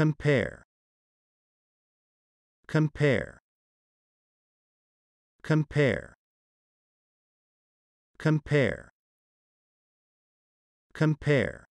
Compare. Compare. Compare. Compare. Compare.